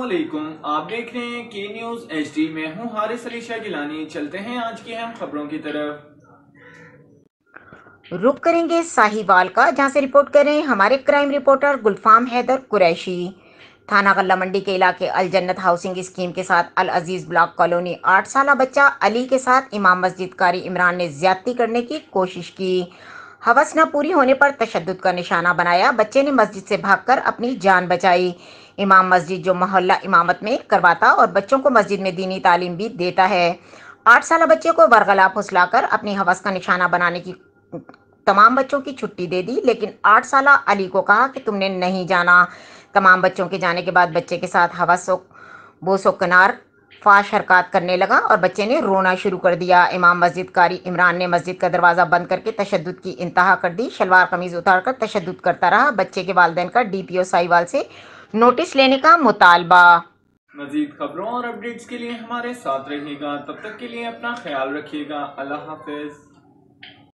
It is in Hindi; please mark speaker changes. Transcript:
Speaker 1: असलम आप देख रहे हैं के न्यूज एच डी में हूँ हारिस अलीशा गिलानी चलते हैं आज की अहम खबरों की तरफ
Speaker 2: रुक करेंगे साहिवाल का जहाँ से रिपोर्ट कर रहे हैं हमारे क्राइम रिपोर्टर गुलफाम हैदर कुरैशी थाना गला मंडी के इलाके अल जन्नत हाउसिंग स्कीम के साथ अल अजीज ब्लॉक कॉलोनी आठ साल बच्चा अली के साथ इमाम मस्जिद कारी इमरान ने ज्यादती करने की कोशिश की हवस न पूरी होने पर तशद का निशाना बनाया बच्चे ने मस्जिद से भागकर अपनी जान बचाई इमाम मस्जिद जो मोहल्ला इमामत में करवाता और बच्चों को मस्जिद में दीनी तालीम भी देता है आठ साल बच्चे को फुसला फुसलाकर अपनी हवस का निशाना बनाने की तमाम बच्चों की छुट्टी दे दी लेकिन आठ साल अली को कहा कि तुमने नहीं जाना तमाम बच्चों के जाने के बाद बच्चे के साथ हवस कनार फाश हरकत करने लगा और बच्चे ने रोना शुरू कर दिया इमाम मस्जिद कारी इमरान ने मस्जिद का दरवाज़ा बंद करके तशद की इंतहा कर दी शलवार कमीज़ उतार कर तशद करता रहा बच्चे के वालदेन का डी पी ओ साहिवाल से नोटिस लेने का मुतालबा
Speaker 3: मजीद खबरों और अपडेट्स के लिए हमारे साथ रहिएगा तब तक के लिए अपना ख्याल रखिएगा अल्लाह हाफिज़